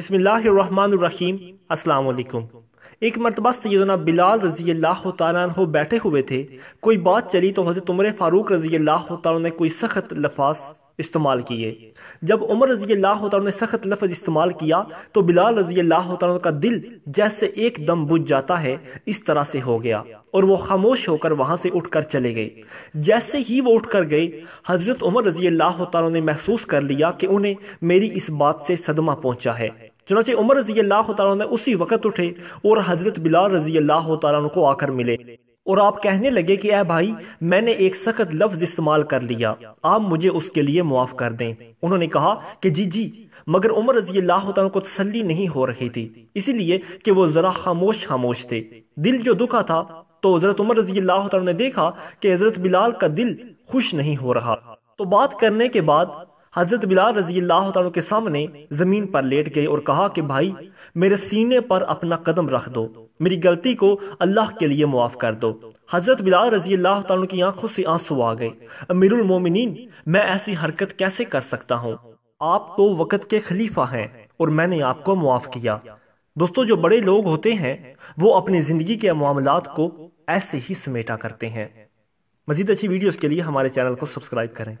بسم اللہ الرحمن الرحیم السلام علیکم ایک مرتبہ سیدنا بلال رضی اللہ تعالیٰ عنہ بیٹھے ہوئے تھے کوئی بات چلی تو حضرت عمر فاروق رضی اللہ تعالیٰ نے کوئی سخت لفاظ استعمال کیے جب عمر رضی اللہ تعالیٰ نے سخت لفظ استعمال کیا تو بلال رضی اللہ تعالیٰ کا دل جیسے ایک دم بجھ جاتا ہے اس طرح سے ہو گیا اور وہ خاموش ہو کر وہاں سے اٹھ کر چلے گئے جیسے ہی وہ اٹھ کر گئے حضرت عمر رضی اللہ تعالیٰ نے محسوس کر لیا کہ انہیں میری اس بات سے صدمہ پہنچا ہے چنانچہ عمر رضی اللہ تعالیٰ نے اسی وقت اٹھے اور حضرت بلال رضی اللہ تعالیٰ کو آ کر ملے اور آپ کہنے لگے کہ اے بھائی میں نے ایک سخت لفظ استعمال کر لیا آپ مجھے اس کے لیے معاف کر دیں انہوں نے کہا کہ جی جی مگر عمر رضی اللہ تعالیٰ کو تسلی نہیں ہو رہی تھی اسی لیے کہ وہ ذرا خاموش خاموش تھے دل جو دکھا تھا تو حضرت عمر رضی اللہ تعالیٰ نے دیکھا کہ حضرت بلال کا دل خوش نہیں ہو رہا تو بات کرنے کے بعد حضرت بلال رضی اللہ تعالیٰ کے سامنے زمین پر لیٹ گئے اور کہا کہ بھائی میرے سینے پر اپنا قدم رکھ دو میری غلطی کو اللہ کے لیے معاف کر دو حضرت بلال رضی اللہ تعالیٰ کی آنکھوں سے آنسو آ گئے امیر المومنین میں ایسی حرکت کیسے کر سکتا ہوں آپ تو وقت کے خلیفہ ہیں اور میں نے آپ کو معاف کیا دوستو جو بڑے لوگ ہوتے ہیں وہ اپنی زندگی کے معاملات کو ایسے ہی سمیٹا کرتے ہیں مزید اچھی ویڈیوز کے لیے ہمارے چینل کو سبسکرائب کریں